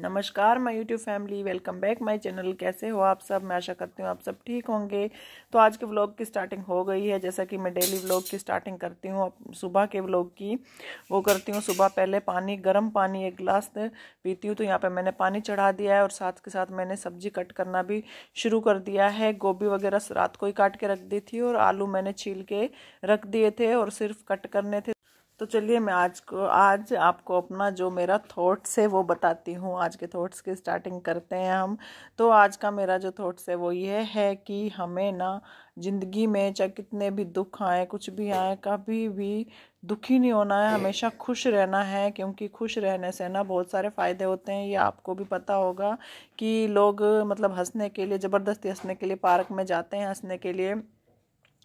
नमस्कार my YouTube family welcome back my channel कैसे हो आप सब मैं आशा करती हूँ आप सब ठीक होंगे तो आज के व्लॉग की स्टार्टिंग हो गई है जैसा कि मैं डेली व्लॉग की स्टार्टिंग करती हूँ सुबह के व्लॉग की वो करती हूँ सुबह पहले पानी गर्म पानी एक गिलास पीती हूँ तो यहाँ पे मैंने पानी चढ़ा दिया है और साथ के साथ मैंने सब्जी कट करना भी शुरू कर दिया है गोभी वगैरह रात को ही काट के रख दी थी और आलू मैंने छील के रख दिए थे और सिर्फ कट करने थे तो चलिए मैं आज को आज आपको अपना जो मेरा थॉट्स है वो बताती हूँ आज के थॉट्स की स्टार्टिंग करते हैं हम तो आज का मेरा जो थॉट्स है वो ये है कि हमें ना ज़िंदगी में चाहे कितने भी दुख आए कुछ भी आए कभी भी दुखी नहीं होना है हमेशा खुश रहना है क्योंकि खुश रहने से ना बहुत सारे फ़ायदे होते हैं ये आपको भी पता होगा कि लोग मतलब हंसने के लिए ज़बरदस्ती हंसने के लिए पार्क में जाते हैं हंसने के लिए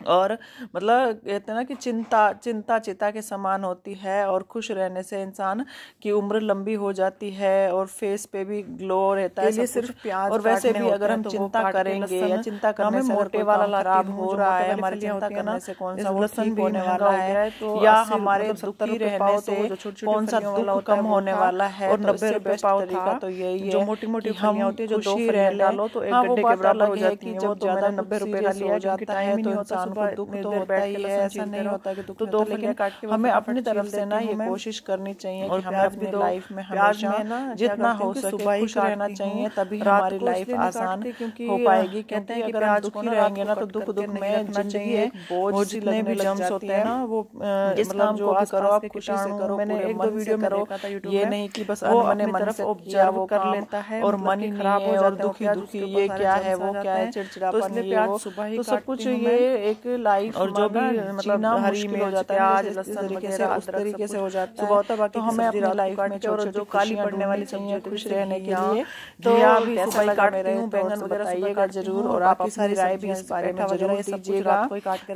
और मतलब कहते हैं ना कि चिंता चिंता चिता के समान होती है और खुश रहने से इंसान की उम्र लंबी हो जाती है और फेस पे भी ग्लो रहता है सिर्फ प्यार और वैसे भी अगर हम तो चिंता करेंगे या चिंता करने से मोटे वाला खराब हो रहा मतलब है हमारी चिंता करने से कौन सा वो भी होने वाला है तो या हमारे मतलब दुखी रहने तो से कौन सा दुख कम होने वाला है और तो नब्बे रुपए पाव तरीका तो यही है जो मोटी मोटी हम होती है जो दो रहने लो तो एक घंटे हाँ, के बराबर हो जाती है कि जब ज्यादा नब्बे रुपए का लिया जाता है तो इंसान इंसान को तो दुख तो होता ही है ऐसा नहीं होता कि दुख तो दो लेकिन हमें तो अपनी तरफ से ना ये कोशिश करनी चाहिए कि हमें अपनी लाइफ में हमेशा जितना हो सके खुश रहना चाहिए तभी हमारी लाइफ आसान हो पाएगी कहते हैं कि अगर आज दुखी रहेंगे ना तो दुख दुख में जिंदगी चाहिए बोझ जितने भी जम्स होते हैं ना वो मतलब जो आप करो आप खुशी से करो मैंने एक दो वीडियो में देखा था यूट्यूब ये नहीं कि बस मैंने मन से किया वो कर लेता है और मन ही खराब हो जाता है दुखी दुखी ये क्या है वो क्या है चिड़चिड़ापन ये वो तो सब कुछ ये एक एक लाइफ और जो भी मतलब हरी में हो जाता है आज इस तरीके से उस तरीके से हो जाता है सुबह बाकी तो हमें अपनी लाइफ में और जो काली पड़ने वाली चाहिए खुश रहने के लिए तो, तो आप भी ऐसा ही काट रहे हूँ बैंगन वगैरह बताइएगा जरूर और आप आपकी सारी राय भी इस बारे में जरूर दीजिएगा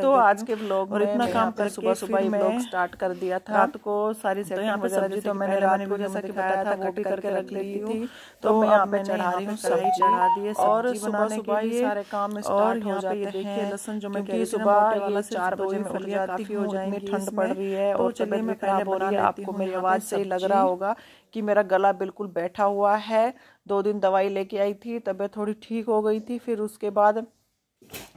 तो आज के ब्लॉग और इतना काम कर सुबह सुबह ही ब्लॉग स्टार्ट कर दिया था रात को सारी तो यहाँ पे सब्जी तो मैंने रानी को जैसा कि बताया था कट करके रख लेती थी तो मैं यहाँ पे चढ़ा रही हूँ सब्जी चढ़ा दिए और सुबह सुबह ये सारे काम और यहाँ पे ये देखिए लहसुन जो मैं सुबह ये चार बजे में जाती हो जाएंगी ठंड पड़ रही है तो और तबीयत मैं खराब हो रही है आपको मेरी आवाज़ से लग रहा होगा कि मेरा गला बिल्कुल बैठा हुआ है दो दिन दवाई लेके आई थी तबीयत थोड़ी ठीक हो गई थी फिर उसके बाद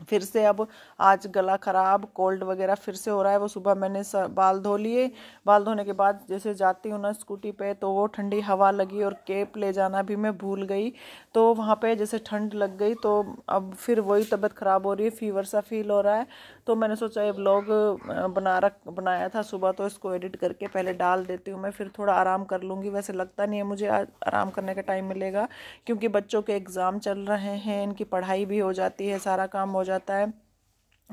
फिर से अब आज गला ख़राब कोल्ड वगैरह फिर से हो रहा है वो सुबह मैंने बाल धो लिए बाल धोने के बाद जैसे जाती हूँ ना स्कूटी पे तो वो ठंडी हवा लगी और केप ले जाना भी मैं भूल गई तो वहाँ पे जैसे ठंड लग गई तो अब फिर वही तबीयत ख़राब हो रही है फीवर सा फील हो रहा है तो मैंने सोचा ये ब्लॉग बना रख बनाया था सुबह तो इसको एडिट करके पहले डाल देती हूँ मैं फिर थोड़ा आराम कर लूँगी वैसे लगता नहीं है मुझे आज आराम करने का टाइम मिलेगा क्योंकि बच्चों के एग्ज़ाम चल रहे हैं इनकी पढ़ाई भी हो जाती है सारा काम हो जाता है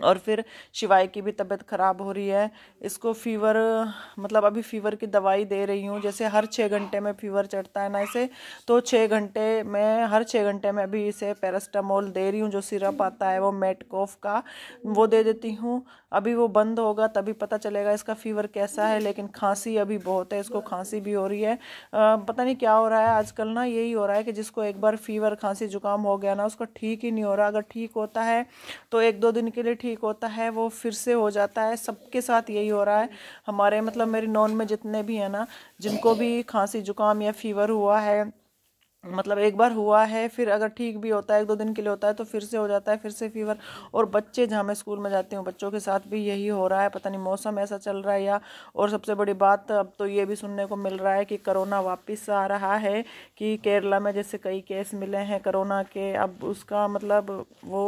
और फिर शिवाय की भी तबीयत ख़राब हो रही है इसको फीवर मतलब अभी फीवर की दवाई दे रही हूँ जैसे हर छः घंटे में फीवर चढ़ता है ना इसे तो छः घंटे में हर छः घंटे में अभी इसे पैरास्टामोल दे रही हूँ जो सिरप आता है वो मेटकोफ का वो दे देती हूँ अभी वो बंद होगा तभी पता चलेगा इसका फीवर कैसा है लेकिन खांसी अभी बहुत है इसको खांसी भी हो रही है पता नहीं क्या हो रहा है आजकल ना यही हो रहा है कि जिसको एक बार फीवर खांसी जुकाम हो गया ना उसको ठीक ही नहीं हो रहा अगर ठीक होता है तो एक दो दिन के लिए ठीक होता है वो फिर से हो जाता है सबके साथ यही हो रहा है हमारे मतलब मेरी नॉन में जितने भी हैं ना जिनको भी खांसी जुकाम या फीवर हुआ है मतलब एक बार हुआ है फिर अगर ठीक भी होता है एक दो दिन के लिए होता है तो फिर से हो जाता है फिर से फीवर और बच्चे जहाँ मैं स्कूल में जाती हूँ बच्चों के साथ भी यही हो रहा है पता नहीं मौसम ऐसा चल रहा है या और सबसे बड़ी बात अब तो ये भी सुनने को मिल रहा है कि करोना वापस आ रहा है कि केरला में जैसे कई केस मिले हैं करोना के अब उसका मतलब वो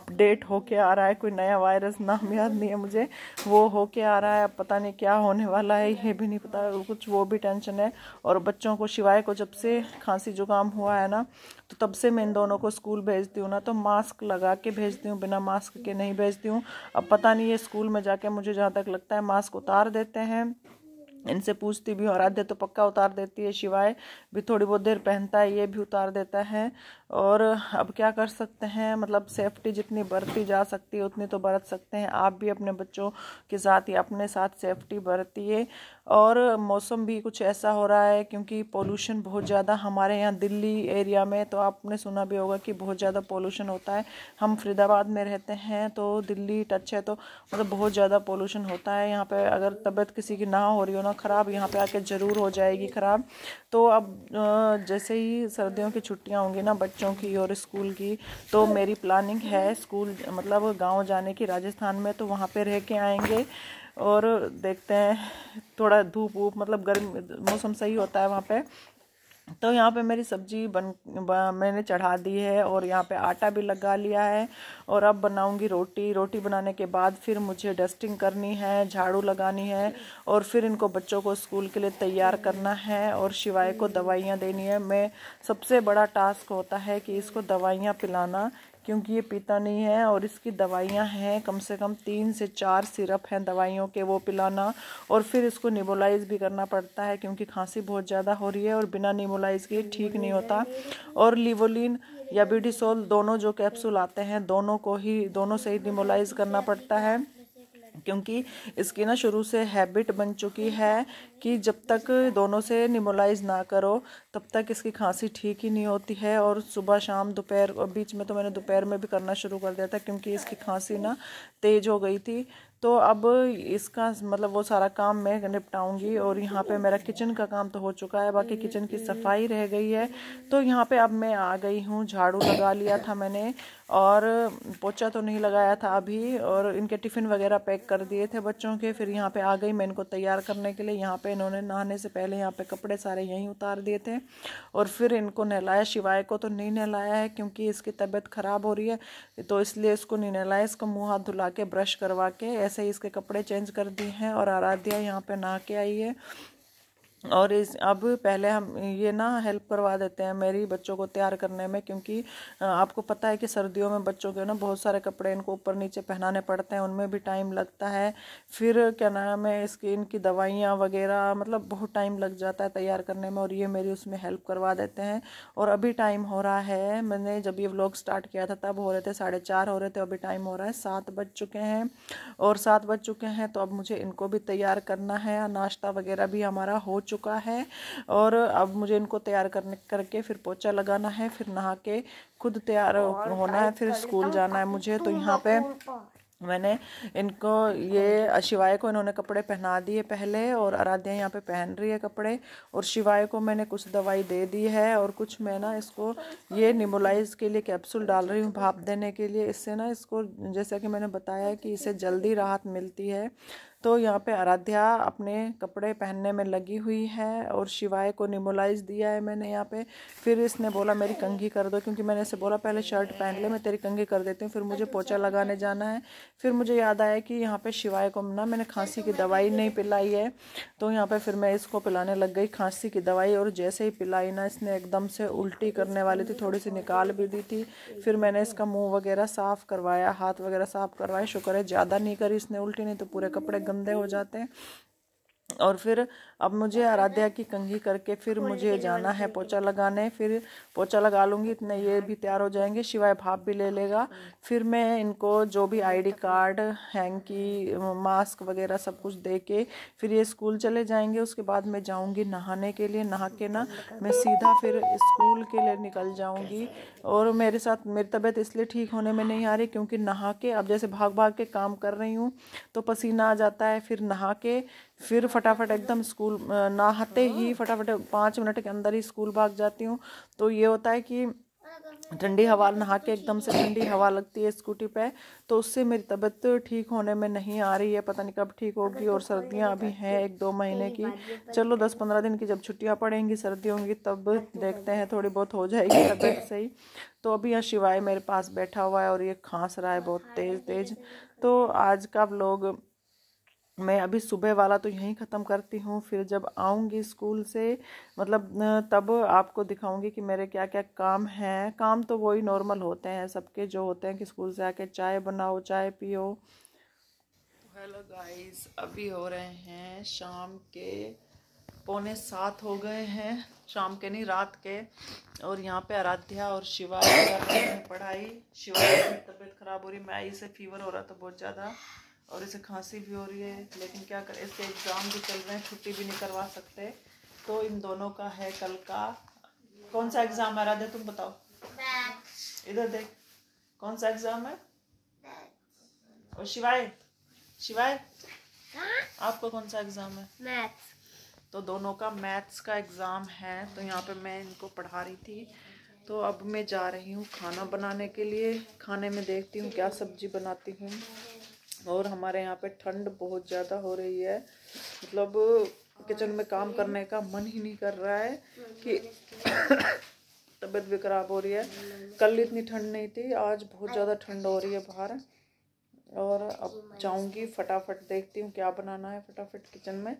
अपडेट होके आ रहा है कोई नया वायरस नाम याद नहीं है मुझे वो होके आ रहा है अब पता नहीं क्या होने वाला है ये भी नहीं पता कुछ वो भी टेंशन है और बच्चों को शिवाय को जब से खांसी जो जुकाम हुआ है ना तो तब से मैं इन दोनों को स्कूल भेजती हूँ ना तो मास्क लगा के भेजती हूँ बिना मास्क के नहीं भेजती हूँ अब पता नहीं ये स्कूल में जाके मुझे जहाँ तक लगता है मास्क उतार देते हैं इनसे पूछती भी हूँ आराध्य तो पक्का उतार देती है शिवाय भी थोड़ी बहुत देर पहनता है ये भी उतार देता है और अब क्या कर सकते हैं मतलब सेफ्टी जितनी बरती जा सकती है उतनी तो बरत सकते हैं आप भी अपने बच्चों के साथ या अपने साथ सेफ्टी बरतिए और मौसम भी कुछ ऐसा हो रहा है क्योंकि पोल्यूशन बहुत ज़्यादा हमारे यहाँ दिल्ली एरिया में तो आपने सुना भी होगा कि बहुत ज़्यादा पोल्यूशन होता है हम फरीदाबाद में रहते हैं तो दिल्ली टच है तो मतलब बहुत ज़्यादा पोल्यूशन होता है यहाँ पे अगर तबीयत किसी की ना हो रही हो ना ख़राब यहाँ पे आके ज़रूर हो जाएगी ख़राब तो अब जैसे ही सर्दियों की छुट्टियाँ होंगी ना बच्चों की और स्कूल की तो मेरी प्लानिंग है स्कूल मतलब गाँव जाने की राजस्थान में तो वहाँ पर रह के आएँगे और देखते हैं थोड़ा धूप वूप मतलब गर्म मौसम सही होता है वहाँ पे तो यहाँ पे मेरी सब्जी बन मैंने चढ़ा दी है और यहाँ पे आटा भी लगा लिया है और अब बनाऊंगी रोटी रोटी बनाने के बाद फिर मुझे डस्टिंग करनी है झाड़ू लगानी है और फिर इनको बच्चों को स्कूल के लिए तैयार करना है और शिवाय को दवाइयाँ देनी है मैं सबसे बड़ा टास्क होता है कि इसको दवाइयाँ पिलाना क्योंकि ये पीता नहीं है और इसकी दवाइयाँ हैं कम से कम तीन से चार सिरप हैं दवाइयों के वो पिलाना और फिर इसको निबोलाइज भी करना पड़ता है क्योंकि खांसी बहुत ज़्यादा हो रही है और बिना निबोलाइज के ठीक नहीं होता और लिवोलिन या बीडिसोल दोनों जो कैप्सूल आते हैं दोनों को ही दोनों से ही निबोलाइज करना पड़ता है क्योंकि इसकी ना शुरू से हैबिट बन चुकी है कि जब तक दोनों से निमोलाइज ना करो तब तक इसकी खांसी ठीक ही नहीं होती है और सुबह शाम दोपहर और बीच में तो मैंने दोपहर में भी करना शुरू कर दिया था क्योंकि इसकी खांसी ना तेज़ हो गई थी तो अब इसका मतलब वो सारा काम मैं निपटाऊंगी और यहाँ पे मेरा किचन का काम तो हो चुका है बाकी किचन की सफाई रह गई है तो यहाँ पे अब मैं आ गई हूँ झाड़ू लगा लिया था मैंने और पोचा तो नहीं लगाया था अभी और इनके टिफ़िन वगैरह पैक कर दिए थे बच्चों के फिर यहाँ पे आ गई मैं इनको तैयार करने के लिए यहाँ पे इन्होंने नहाने से पहले यहाँ पे कपड़े सारे यहीं उतार दिए थे और फिर इनको नहलाया शिवाय को तो नहीं नहलाया है क्योंकि इसकी तबीयत ख़राब हो रही है तो इसलिए इसको नहीं नहलाया इसको मुँह हाथ धुला के ब्रश करवा के ऐसे ही इसके कपड़े चेंज कर दिए हैं और आराध्या यहाँ पर नहा के आई है और इस अब पहले हम ये ना हेल्प करवा देते हैं मेरी बच्चों को तैयार करने में क्योंकि आपको पता है कि सर्दियों में बच्चों के ना बहुत सारे कपड़े इनको ऊपर नीचे पहनाने पड़ते हैं उनमें भी टाइम लगता है फिर क्या नाम है इसकी इनकी दवाइयाँ वगैरह मतलब बहुत टाइम लग जाता है तैयार करने में और ये मेरी उसमें हेल्प करवा देते हैं और अभी टाइम हो रहा है मैंने जब ये व्लॉग स्टार्ट किया था तब हो रहे थे साढ़े चार हो रहे थे अभी टाइम हो रहा है सात बज चुके हैं और सात बज चुके हैं तो अब मुझे इनको भी तैयार करना है नाश्ता वगैरह भी हमारा हो चुका चुका है और अब मुझे इनको तैयार करने करके फिर पोचा लगाना है फिर नहा के खुद तैयार होना है फिर स्कूल जाना है मुझे तो यहाँ पे मैंने इनको ये शिवाय को इन्होंने कपड़े पहना दिए पहले और आराध्या यहाँ पे पहन रही है कपड़े और शिवाय को मैंने कुछ दवाई दे दी है और कुछ मैं ना इसको ये निमोलाइज के लिए कैप्सूल डाल रही हूँ भाप देने के लिए इससे ना इसको जैसा कि मैंने बताया कि इसे जल्दी राहत मिलती है तो यहाँ पे आराध्या अपने कपड़े पहनने में लगी हुई है और शिवाय को निमोलाइज दिया है मैंने यहाँ पे फिर इसने बोला मेरी कंघी कर दो क्योंकि मैंने इसे बोला पहले शर्ट पहन ले मैं तेरी कंघी कर देती हूँ फिर मुझे पोचा लगाने जाना है फिर मुझे याद आया कि यहाँ पे शिवाय को ना मैंने खांसी की दवाई नहीं पिलाई है तो यहाँ पर फिर मैं इसको पिलाने लग गई खांसी की दवाई और जैसे ही पिलाई ना इसने एकदम से उल्टी करने वाली थी थोड़ी सी निकाल भी दी थी फिर मैंने इसका मुँह वगैरह साफ़ करवाया हाथ वगैरह साफ़ करवाया शुक्र है ज़्यादा नहीं करी इसने उल्टी नहीं तो पूरे कपड़े गंदे हो जाते हैं और फिर अब मुझे आराध्या की कंघी करके फिर मुझे जाना है पोछा लगाने फिर पोछा लगा लूँगी इतने ये भी तैयार हो जाएंगे शिवाय भाप भी ले लेगा फिर मैं इनको जो भी आईडी तो कार्ड हैंग की मास्क वगैरह सब कुछ दे के फिर ये स्कूल चले जाएंगे उसके बाद मैं जाऊँगी नहाने के लिए नहा के ना मैं सीधा फिर स्कूल के लिए निकल जाऊँगी और मेरे साथ मेरी तबीयत इसलिए ठीक होने में नहीं आ रही क्योंकि नहा के अब जैसे भाग भाग के काम कर रही हूँ तो पसीना आ जाता है फिर नहा के फिर फटाफट एकदम स्कूल नहाते ही फटाफट पाँच मिनट के अंदर ही स्कूल भाग जाती हूँ तो ये होता है कि ठंडी हवा नहा के एकदम से ठंडी हवा लगती है स्कूटी पे तो उससे मेरी तबीयत ठीक होने में नहीं आ रही है पता नहीं कब ठीक होगी और सर्दियां अभी हैं एक दो महीने की चलो दस पंद्रह दिन की जब छुट्टियां पड़ेंगी सर्दी होंगी तब देखते हैं थोड़ी बहुत हो जाएगी तबीयत सही तो अभी यहाँ शिवाय मेरे पास बैठा हुआ है और ये खांस रहा है बहुत तेज़ तेज़ तो आज का लोग मैं अभी सुबह वाला तो यहीं ख़त्म करती हूँ फिर जब आऊँगी स्कूल से मतलब तब आपको दिखाऊंगी कि मेरे क्या क्या काम हैं काम तो वही नॉर्मल होते हैं सबके जो होते हैं कि स्कूल से आके चाय बनाओ चाय पियो हेलो गाइस अभी हो रहे हैं शाम के पौने सात हो गए हैं शाम के नहीं रात के और यहाँ पे आराध्या और शिवा पढ़ाई शिवा की तबीयत खराब हो रही मैं आई से फीवर हो रहा था बहुत ज़्यादा और इसे खांसी भी हो रही है लेकिन क्या करें इसके एग्ज़ाम भी चल रहे हैं छुट्टी भी नहीं करवा सकते तो इन दोनों का है कल का कौन सा एग्ज़ाम है राधे तुम बताओ इधर देख कौन सा एग्ज़ाम है और शिवाय शिवाय हाँ? आपका कौन सा एग्ज़ाम है मैथ्स तो दोनों का मैथ्स का एग्ज़ाम है तो यहाँ पे मैं इनको पढ़ा रही थी तो अब मैं जा रही हूँ खाना बनाने के लिए खाने में देखती हूँ क्या सब्जी बनाती हूँ और हमारे यहाँ पे ठंड बहुत ज़्यादा हो रही है मतलब किचन में काम करने का मन ही नहीं कर रहा है कि तबीयत भी खराब हो रही है कल इतनी ठंड नहीं थी आज बहुत ज़्यादा ठंड हो रही है बाहर और अब जाऊंगी फटाफट देखती हूँ क्या बनाना है फटाफट किचन में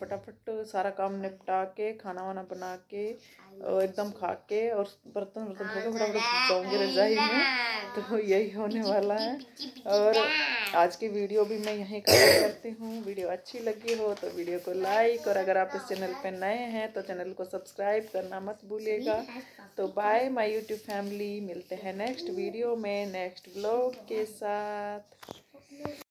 फटाफट सारा काम निपटा के खाना वाना बना के एकदम खा के और बर्तन वर्तन धो के फटाफट जाऊँगी रजाई में तो यही होने वाला है और आज की वीडियो भी मैं यहीं कवर करती हूँ वीडियो अच्छी लगी हो तो वीडियो को लाइक और अगर आप इस चैनल पे नए हैं तो चैनल को सब्सक्राइब करना मत भूलिएगा तो बाय माय यूट्यूब फैमिली मिलते हैं नेक्स्ट वीडियो में नेक्स्ट ब्लॉग के साथ